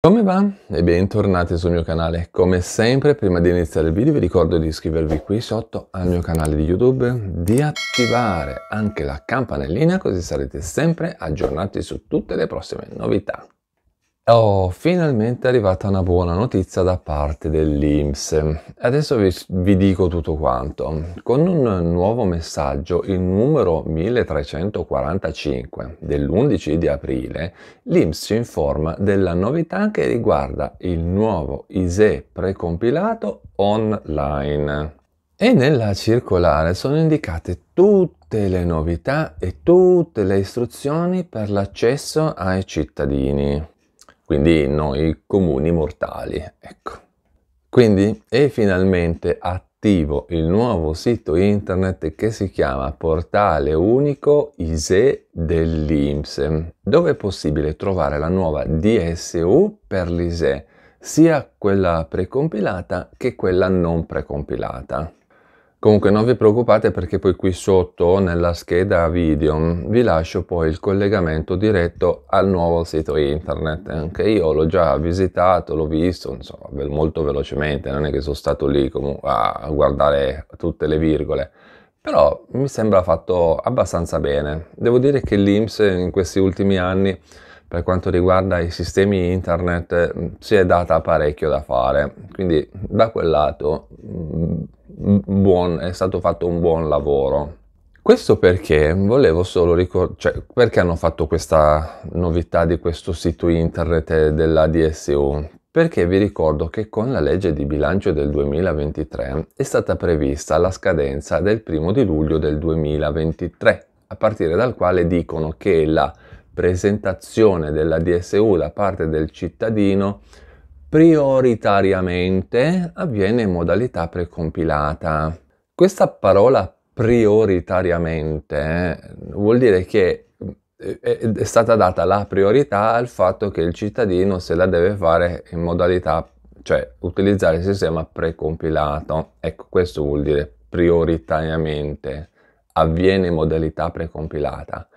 Come va? E bentornati sul mio canale. Come sempre, prima di iniziare il video vi ricordo di iscrivervi qui sotto al mio canale di YouTube, di attivare anche la campanellina così sarete sempre aggiornati su tutte le prossime novità. Oh, finalmente è arrivata una buona notizia da parte dell'Inps. Adesso vi, vi, dico tutto quanto. Con un nuovo messaggio, il numero 1345 dell'11 di aprile, l'Inps ci informa della novità che riguarda il nuovo ISE precompilato online. E nella circolare sono indicate tutte le novità e tutte le istruzioni per l'accesso ai cittadini quindi noi comuni mortali. Ecco. Quindi è finalmente attivo il nuovo sito internet che si chiama Portale Unico ISE dell'IMSE, dove è possibile trovare la nuova DSU per l'ISE, sia quella precompilata che quella non precompilata. Comunque non vi preoccupate perché poi qui sotto nella scheda video vi lascio poi il collegamento diretto al nuovo sito internet. Anche eh, io l'ho già visitato, l'ho visto, insomma, molto velocemente, non è che sono stato lì comunque a guardare tutte le virgole. Però mi sembra fatto abbastanza bene. Devo dire che l'Inps in questi ultimi anni per quanto riguarda i sistemi internet mm, si è data parecchio da fare, quindi da quel lato mm, mm, buon, è stato fatto un buon lavoro. Questo perché volevo solo ricordare, cioè perché hanno fatto questa novità di questo sito internet della DSU? Perché vi ricordo che con la legge di bilancio del 2023 è stata prevista la scadenza del primo di luglio del 2023, a partire dal quale dicono che la presentazione della DSU da parte del cittadino prioritariamente avviene in modalità precompilata. Questa parola prioritariamente eh, vuol dire che eh, è stata data la priorità al fatto che il cittadino se la deve fare in modalità, cioè utilizzare il sistema precompilato. Ecco, questo vuol dire prioritariamente avviene in modalità precompilata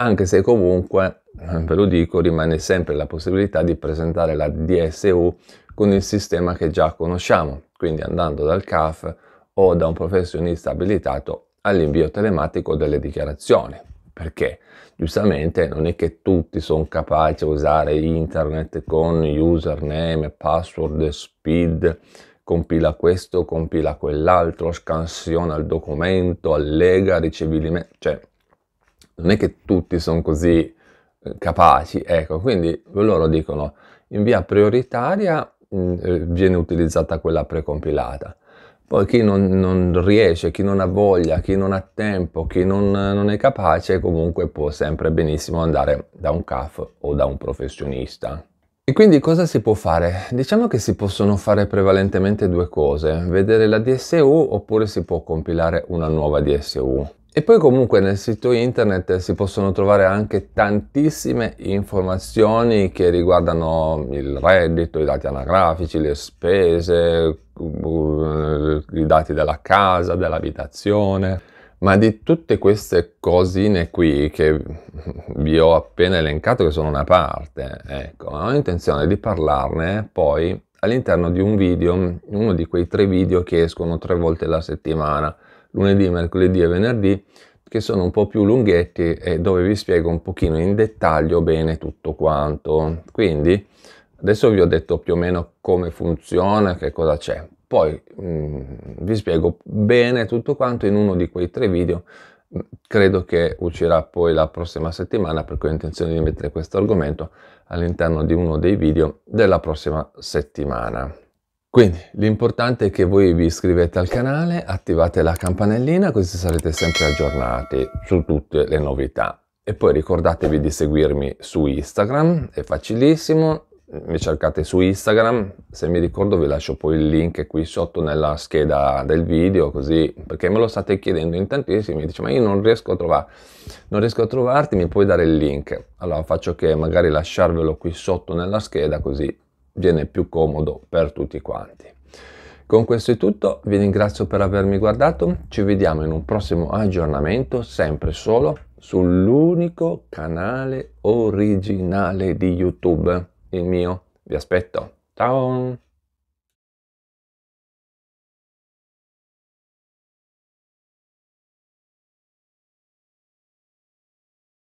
anche se comunque, eh, ve lo dico, rimane sempre la possibilità di presentare la DSU con il sistema che già conosciamo, quindi andando dal CAF o da un professionista abilitato all'invio telematico delle dichiarazioni, perché giustamente non è che tutti sono capaci a usare internet con username, password, speed, compila questo, compila quell'altro, scansiona il documento, allega, ricevi l'email, cioè non è che tutti sono così eh, capaci, ecco, quindi loro dicono in via prioritaria mh, mm, eh, viene utilizzata quella precompilata. Poi chi non, non, riesce, chi non ha voglia, chi non ha tempo, chi non, non, è capace, comunque può sempre benissimo andare da un CAF o da un professionista. E quindi cosa si può fare? Diciamo che si possono fare prevalentemente due cose, vedere la DSU oppure si può compilare una nuova DSU. E poi comunque nel sito internet si possono trovare anche tantissime informazioni che riguardano il reddito, i dati anagrafici, le spese, i dati della casa, dell'abitazione. Ma di tutte queste cosine qui che vi ho appena elencato, che sono una parte, ecco, ho intenzione di parlarne poi all'interno di un video, uno di quei tre video che escono tre volte la settimana lunedì, mercoledì e venerdì, che sono un po' più lunghetti e dove vi spiego un pochino in dettaglio bene tutto quanto. Quindi adesso vi ho detto più o meno come funziona, che cosa c'è. Poi mh, mm, vi spiego bene tutto quanto in uno di quei tre video credo che uscirà poi la prossima settimana perché ho intenzione di mettere questo argomento all'interno di uno dei video della prossima settimana. Quindi l'importante è che voi vi iscrivete al canale, attivate la campanellina così sarete sempre aggiornati su tutte le novità. E poi ricordatevi di seguirmi su Instagram, è facilissimo, mi cercate su Instagram, se mi ricordo vi lascio poi il link qui sotto nella scheda del video, così perché me lo state chiedendo in tantissimi, dice ma io non riesco a trovare, non riesco a trovarti, mi puoi dare il link. Allora faccio che magari lasciarvelo qui sotto nella scheda così viene più comodo per tutti quanti. Con questo è tutto, vi ringrazio per avermi guardato, ci vediamo in un prossimo aggiornamento, sempre solo sull'unico canale originale di YouTube, il mio. Vi aspetto, ciao!